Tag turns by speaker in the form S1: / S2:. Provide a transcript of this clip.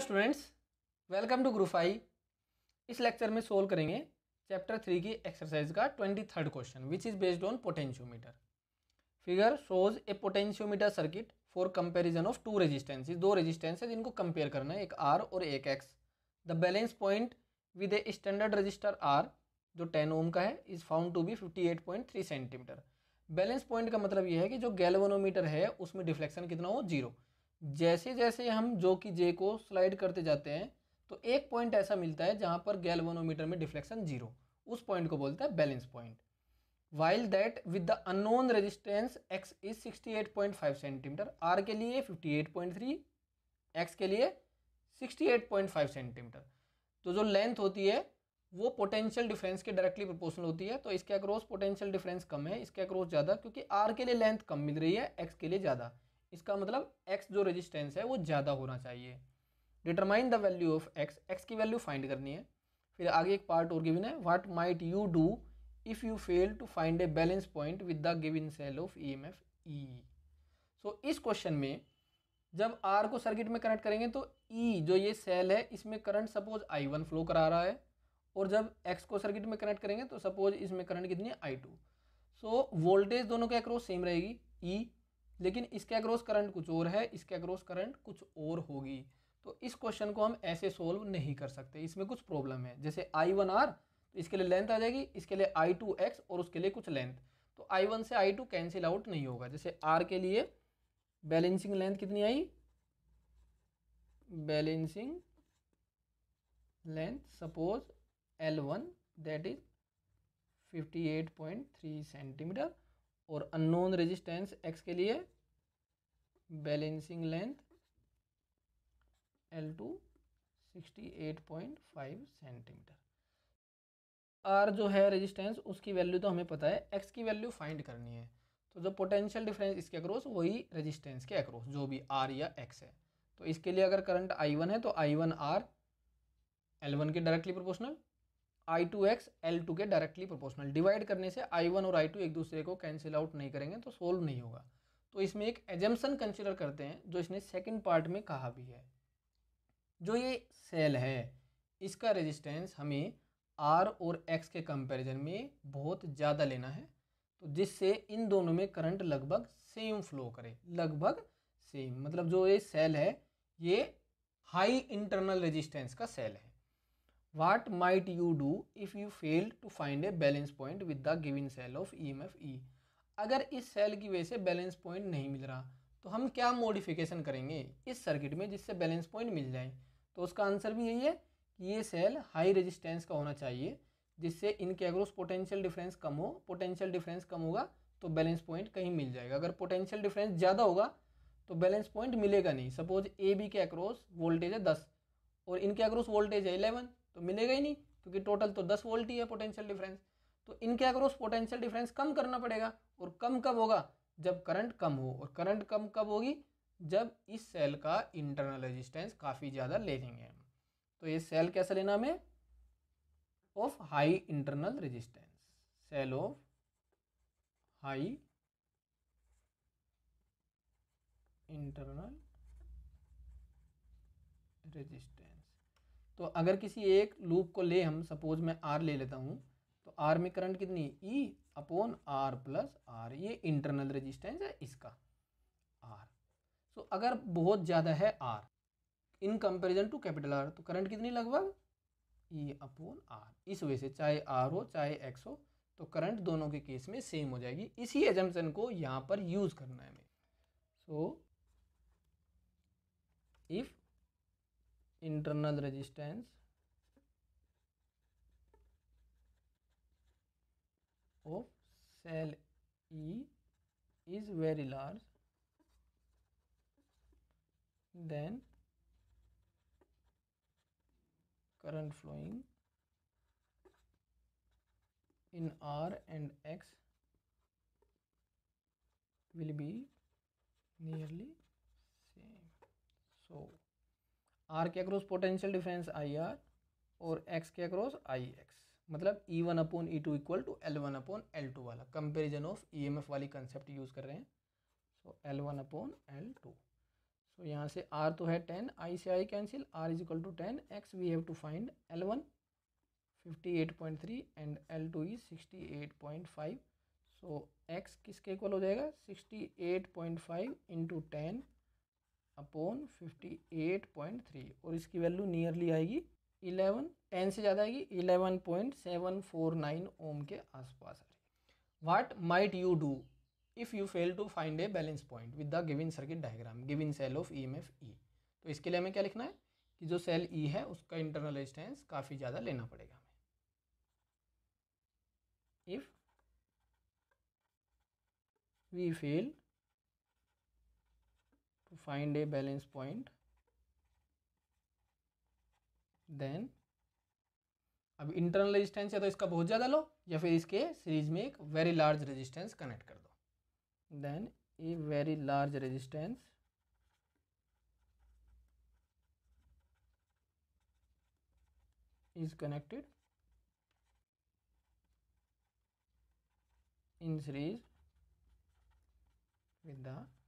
S1: students welcome to group I इस lecture में solve करेंगे चैप्टर थ्री की एक्सरसाइज का twenty third question which is based on potentiometer figure shows a potentiometer circuit for comparison of two resistances दो resistance है जिनको compare करना है एक आर और एक X the balance point with a standard resistor R जो टेन ओम का है is found to be fifty centimetre balance point का मतलब यह है कि जो गैलवनोमीटर है उसमें डिफ्लेक्शन कितना हो जीरो जैसे जैसे हम जो कि जे को स्लाइड करते जाते हैं तो एक पॉइंट ऐसा मिलता है जहाँ पर गैल्वानोमीटर में डिफ्लेक्शन जीरो उस पॉइंट को बोलते हैं balance point while that with the unknown resistance X is 68.5 centimetre R के लिए 58.3 एक्स के लिए 68.5 सेंटीमीटर तो जो लेंथ होती है वो पोटेंशियल डिफरेंस के डायरेक्टली प्रोपोर्शनल होती है तो इसके अक्रॉस पोटेंशियल डिफरेंस कम है इसके अक्रॉस ज़्यादा क्योंकि आर के लिए लेंथ कम मिल रही है एक्स के लिए ज़्यादा इसका मतलब एक्स जो रेजिस्टेंस है वो ज़्यादा होना चाहिए determine the value of X X की वैल्यू फाइंड करनी है फिर आगे एक पार्ट और गिविन है what might you do if you fail to find a balance point with the given cell of E M F E so इस question में जब आर को सर्किट में कनेक्ट करेंगे तो ई e, जो ये सेल है इसमें current suppose I one flow करा रहा है और जब एक्स को सर्किट में कनेक्ट करेंगे तो सपोज इसमें करंट कितनी है आई टू सो वोल्टेज दोनों के अक्रोस सेम रहेगी ई e, लेकिन इसके अक्रॉस करंट कुछ और है इसके अक्रॉस करंट कुछ और होगी तो इस क्वेश्चन को हम ऐसे सोल्व नहीं कर सकते इसमें कुछ प्रॉब्लम है जैसे आई वन आर तो इसके लिए लेंथ आ जाएगी इसके लिए आई टू एक्स और उसके लिए कुछ लेंथ तो आई वन से आई टू कैंसिल आउट नहीं होगा जैसे आर के लिए बैलेंसिंग लेंथ कितनी आई balancing length suppose L one that is fifty eight point three centimetre और अननोन रेजिस्टेंस एक्स के लिए balancing length L two sixty eight point five centimetre R जो है रेजिस्टेंस उसकी वैल्यू तो हमें पता है एक्स की वैल्यू फाइंड करनी है तो जो पोटेंशियल डिफरेंस इसके अक्रॉस वही रेजिस्टेंस के अक्रॉस जो भी आर या एक्स है तो इसके लिए अगर करंट आई वन है तो I one R L one के directly proportional I two X L two के डायरेक्टली प्रोपोर्शनल डिवाइड करने से आई वन और आई टू एक दूसरे को कैंसिल आउट नहीं करेंगे तो सोल्व नहीं होगा तो इसमें एक एजम्सन कंसिडर करते हैं जो इसने सेकेंड पार्ट में कहा भी है जो ये सेल है इसका रेजिस्टेंस हमें आर और एक्स के कंपेरिजन में बहुत ज़्यादा लेना है तो जिससे इन दोनों में करंट लगभग सेम फ्लो करे लगभग सेम मतलब जो ये सेल है ये हाई इंटरनल रेजिस्टेंस का सेल है what might you do if you fail to find a balance point with the given cell of E M F E अगर इस सेल की वजह से बैलेंस पॉइंट नहीं मिल रहा तो हम क्या मॉडिफिकेशन करेंगे इस सर्किट में जिससे बैलेंस पॉइंट मिल जाए तो उसका आंसर भी यही है कि ये सेल हाई रेजिस्टेंस का होना चाहिए जिससे इनके अग्रोस पोटेंशियल डिफरेंस कम हो पोटेंशियल डिफरेंस कम होगा तो बैलेंस पॉइंट कहीं मिल जाएगा अगर पोटेंशियल डिफरेंस ज़्यादा होगा तो बैलेंस पॉइंट मिलेगा नहीं सपोज ए बी के अक्रॉस वोल्टेज है दस और इनके अक्रॉस वोल्टेज है इलेवन तो मिलेगा ही नहीं क्योंकि टोटल तो दस वोल्ट ही है पोटेंशियल डिफरेंस तो इनके उस पोटेंशियल डिफरेंस कम करना पड़ेगा और कम कब होगा जब करंट कम हो और करंट कम कब होगी जब इस सेल का इंटरनल रेजिस्टेंस काफ़ी ज़्यादा ले लेंगे हम तो ये सेल कैसा लेना हमें of high internal resistance cell of high internal resistance तो अगर किसी एक लूप को ले हम सपोज मैं आर ले लेता हूँ तो आर में करंट कितनी E upon R plus R ये इंटरनल रेजिस्टेंस है इसका आर सो अगर बहुत ज़्यादा है R in comparison to capital R तो करंट कितनी लगभग ई अपोन आर इस वजह से चाहे आर हो चाहे एक्स हो तो करंट दोनों के केस में सेम हो जाएगी इसी एजम्पन को यहाँ पर यूज़ करना है हमें so if internal resistance of cell E is very large then current flowing in R and X will be nearly R के across potential difference I R और एक्स के अक्रॉस आई एक्स मतलब E one upon E two equal to L one upon L two वाला comparison of E M F वाली concept use कर रहे हैं so L one upon L two so यहाँ से आर तो है टेन आई से I cancel R is equal to ten X we have to find L one fifty eight point three and L two is sixty eight point five so X किसके equal हो जाएगा sixty eight point five into ten upon fifty eight point three और इसकी value nearly आएगी eleven ten से ज़्यादा आएगी eleven point seven four nine ohm के आसपास आ रही what might you do if you fail to find a balance point with the given circuit diagram given cell of E M F E तो इसके लिए हमें क्या लिखना है कि जो सेल ई e है उसका इंटरनल रेजिस्टेंस काफ़ी ज़्यादा लेना पड़ेगा हमें if we fail find a balance point then अब इंटरनल रेजिस्टेंस या तो इसका बहुत ज़्यादा लो या फिर इसके सीरीज में एक वेरी लार्ज रेजिस्टेंस कनेक्ट कर दो then a very large resistance is connected in series with the